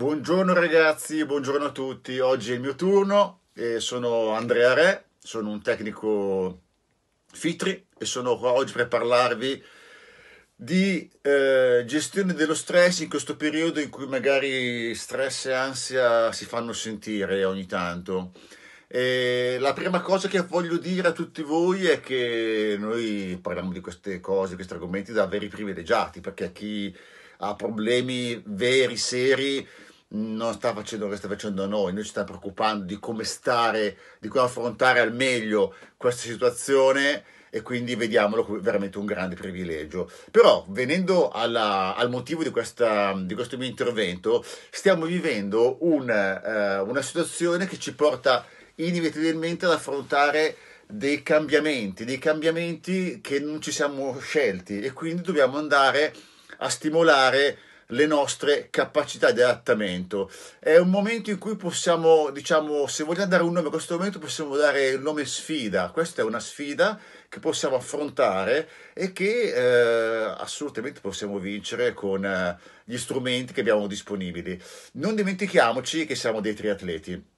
Buongiorno ragazzi, buongiorno a tutti. Oggi è il mio turno. Eh, sono Andrea Re, sono un tecnico Fitri e sono qua oggi per parlarvi di eh, gestione dello stress in questo periodo in cui magari stress e ansia si fanno sentire ogni tanto. E la prima cosa che voglio dire a tutti voi è che noi parliamo di queste cose, di questi argomenti da veri privilegiati, perché chi ha problemi veri, seri, non sta facendo quello che sta facendo noi, noi ci stiamo preoccupando di come stare, di come affrontare al meglio questa situazione e quindi vediamolo come veramente un grande privilegio. Però venendo alla, al motivo di, questa, di, questo mio intervento, stiamo vivendo un, eh, una situazione che ci porta inevitabilmente ad affrontare dei cambiamenti, dei cambiamenti che non ci siamo scelti e quindi dobbiamo andare a stimolare le nostre capacità di adattamento. È un momento in cui possiamo, diciamo, se vogliamo dare un nome a questo momento, possiamo dare il nome sfida. Questa è una sfida che possiamo affrontare e che eh, assolutamente possiamo vincere con eh, gli strumenti che abbiamo disponibili. Non dimentichiamoci che siamo dei triatleti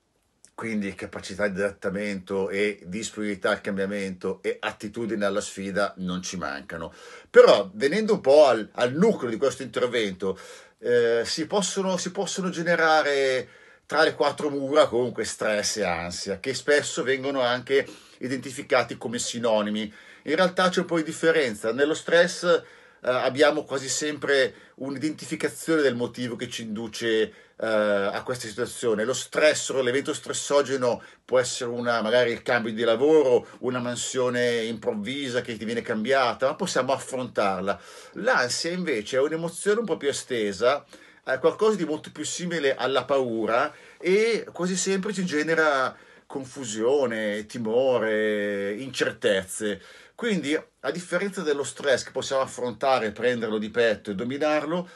quindi capacità di adattamento e disponibilità al cambiamento e attitudine alla sfida non ci mancano. Però venendo un po' al, al nucleo di questo intervento, eh, si, possono, si possono generare tra le quattro mura comunque stress e ansia, che spesso vengono anche identificati come sinonimi. In realtà c'è un po' di differenza. Nello stress eh, abbiamo quasi sempre un'identificazione del motivo che ci induce eh, a questa situazione. Lo stress, l'evento stressogeno può essere una, magari il cambio di lavoro, una mansione improvvisa che ti viene cambiata, ma possiamo affrontarla. L'ansia invece è un'emozione un po' più estesa, è qualcosa di molto più simile alla paura e quasi sempre ci genera confusione, timore, incertezze. Quindi, a differenza dello stress che possiamo affrontare, prenderlo di petto e dominarlo,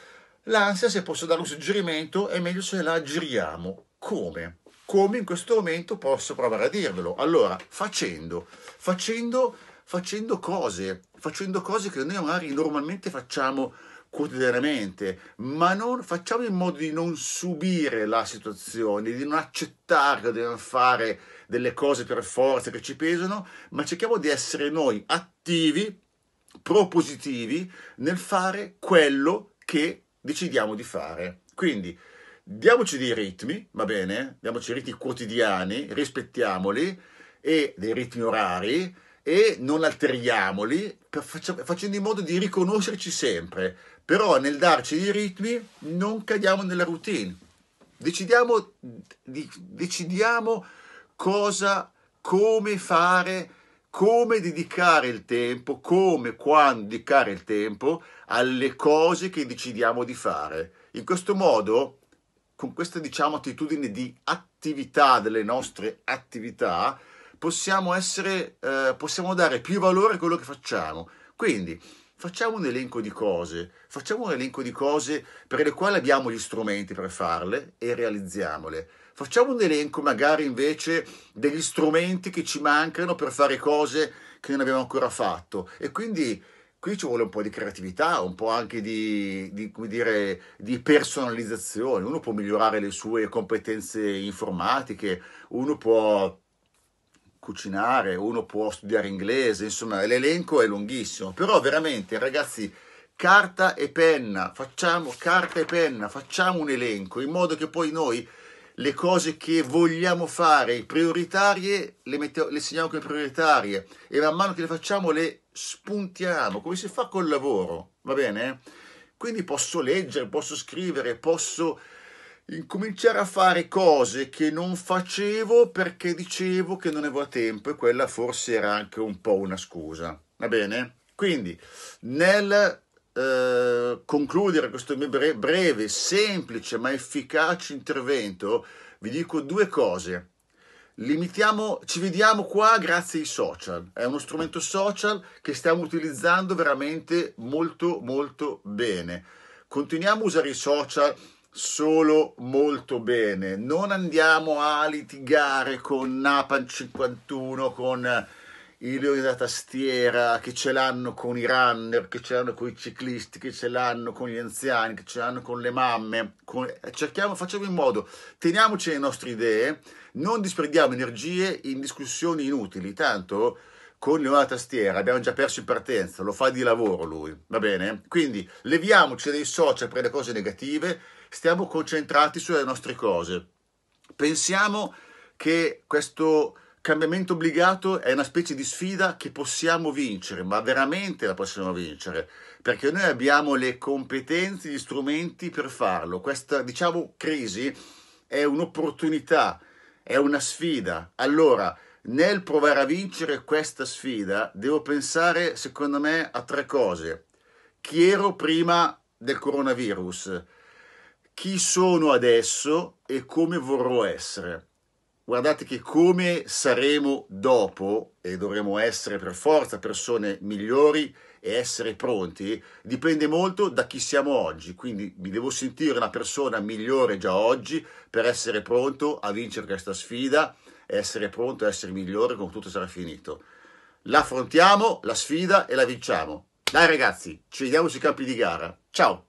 l'ansia, se posso dare un suggerimento, è meglio se la giriamo. Come? Come in questo momento posso provare a dirvelo? Allora, facendo, facendo, facendo cose, facendo cose che noi magari normalmente facciamo quotidianamente, ma non, facciamo in modo di non subire la situazione, di non accettare di non fare delle cose per forza che ci pesano, ma cerchiamo di essere noi attivi, propositivi nel fare quello che decidiamo di fare. Quindi diamoci dei ritmi, va bene? Diamoci ritmi quotidiani, rispettiamoli e dei ritmi orari e non alteriamoli, facendo in modo di riconoscerci sempre, però nel darci dei ritmi non cadiamo nella routine. Decidiamo, decidiamo cosa, come fare, come dedicare il tempo, come, quando dedicare il tempo alle cose che decidiamo di fare. In questo modo, con questa diciamo, attitudine di attività delle nostre attività, possiamo, essere, eh, possiamo dare più valore a quello che facciamo. Quindi facciamo un elenco di cose, facciamo un elenco di cose per le quali abbiamo gli strumenti per farle e realizziamole. Facciamo un elenco magari invece degli strumenti che ci mancano per fare cose che non abbiamo ancora fatto e quindi qui ci vuole un po' di creatività, un po' anche di, di, dire, di, personalizzazione. Uno può migliorare le sue competenze informatiche, uno può cucinare, uno può studiare inglese, insomma l'elenco è lunghissimo, però veramente ragazzi carta e penna, facciamo carta e penna, facciamo un elenco in modo che poi noi le cose che vogliamo fare, prioritarie, le, mette- le segniamo come prioritarie e man mano che le facciamo le spuntiamo, come si fa col lavoro, va bene? Quindi posso leggere, posso scrivere, posso incominciare a fare cose che non facevo perché dicevo che non avevo tempo e quella forse era anche un po' una scusa. Va bene? Quindi nel eh, concludere questo mio bre- breve, semplice ma efficace intervento vi dico due cose. Limitiamo, ci vediamo qua grazie ai social. È uno strumento social che stiamo utilizzando veramente molto molto bene. Continuiamo a usare i social solo molto bene. Non andiamo a litigare con Napan 51, con eh, i leoni da tastiera, che ce l'hanno con i runner, che ce l'hanno con i ciclisti, che ce l'hanno con gli anziani, che ce l'hanno con le mamme. Con... Eh, cerchiamo, facciamo in modo, teniamoci le nostre idee, non disperdiamo energie in discussioni inutili, tanto con Leone da tastiera abbiamo già perso in partenza, lo fa di lavoro lui, va bene? Quindi leviamoci dai social per le cose negative, stiamo concentrati sulle nostre cose. Pensiamo che questo cambiamento obbligato è una specie di sfida che possiamo vincere, ma veramente la possiamo vincere, perché noi abbiamo le competenze, gli strumenti per farlo. Questa, diciamo, crisi è un'opportunità, è una sfida. Allora, nel provare a vincere questa sfida, devo pensare, secondo me, a tre cose. Chi ero prima del coronavirus? chi sono adesso e come vorrò essere. Guardate che come saremo dopo, e dovremo essere per forza persone migliori e essere pronti, dipende molto da chi siamo oggi. Quindi mi devo sentire una persona migliore già oggi per essere pronto a vincere questa sfida, essere pronto a essere migliore quando tutto sarà finito. L'affrontiamo, la sfida e la vinciamo. Dai ragazzi, ci vediamo sui campi di gara. Ciao!